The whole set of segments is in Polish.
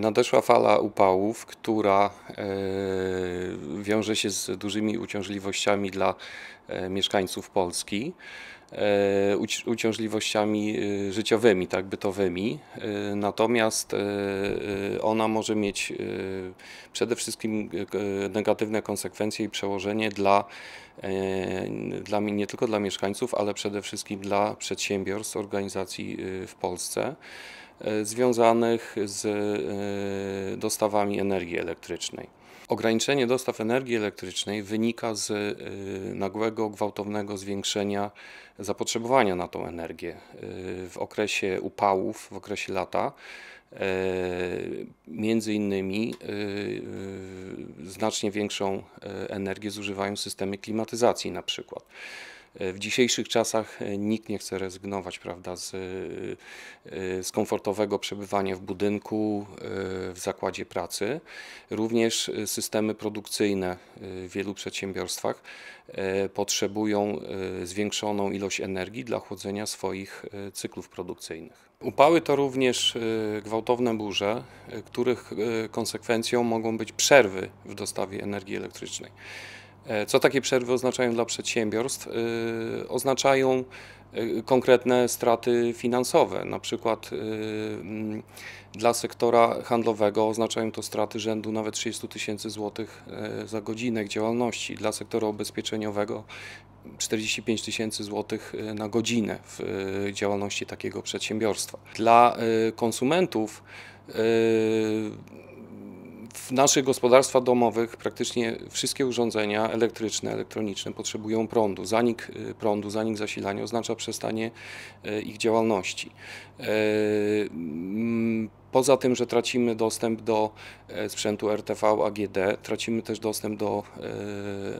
Nadeszła fala upałów, która e, wiąże się z dużymi uciążliwościami dla e, mieszkańców Polski. E, uciążliwościami e, życiowymi, tak bytowymi. E, natomiast ona może mieć przede wszystkim negatywne konsekwencje i przełożenie dla, dla nie tylko dla mieszkańców, ale przede wszystkim dla przedsiębiorstw, organizacji w Polsce związanych z dostawami energii elektrycznej. Ograniczenie dostaw energii elektrycznej wynika z nagłego, gwałtownego zwiększenia zapotrzebowania na tą energię. Y, w okresie upałów, w okresie lata, y, między innymi y, znacznie większą energię zużywają systemy klimatyzacji na przykład. W dzisiejszych czasach e, nikt nie chce rezygnować prawda, z, e, z komfortowego przebywania w budynku, e, w zakładzie pracy. Również systemy produkcyjne w wielu przedsiębiorstwach potrzebują zwiększoną ilość energii dla chłodzenia swoich cyklów produkcyjnych. Upały to również gwałtowne burze, których konsekwencją mogą być przerwy w dostawie energii elektrycznej. E, co takie przerwy oznaczają dla przedsiębiorstw? E, oznaczają e, konkretne straty finansowe, na przykład dla sektora handlowego oznaczają to straty rzędu nawet 30 tysięcy złotych za godzinę działalności, dla sektora ubezpieczeniowego 45 tysięcy złotych na godzinę w działalności takiego przedsiębiorstwa. Dla konsumentów w naszych gospodarstwach domowych praktycznie wszystkie urządzenia elektryczne, elektroniczne potrzebują prądu. Zanik y, prądu, zanik zasilania oznacza przestanie y, ich działalności. E, Poza tym, że tracimy dostęp do e, sprzętu RTV AGD, tracimy też dostęp do e,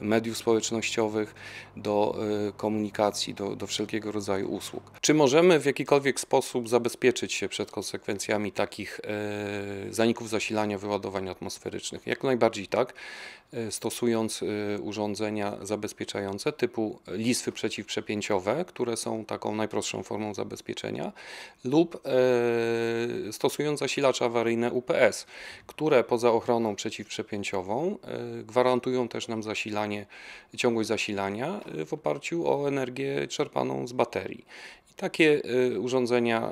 mediów społecznościowych, do e, komunikacji, do, do wszelkiego rodzaju usług. Czy możemy w jakikolwiek sposób zabezpieczyć się przed konsekwencjami takich zaników zasilania wyładowań atmosferycznych? Jak najbardziej tak, stosując urządzenia zabezpieczające typu listwy przeciwprzepięciowe, które są taką najprostszą formą zabezpieczenia, lub stosując zasilacze awaryjne UPS, które poza ochroną przeciwprzepięciową e, gwarantują też nam zasilanie, ciągłość zasilania e, w oparciu o energię czerpaną z baterii. I takie e, urządzenia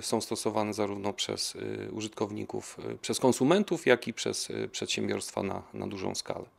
są stosowane zarówno przez użytkowników, przez konsumentów, jak i przez przedsiębiorstwa na, na dużą skalę.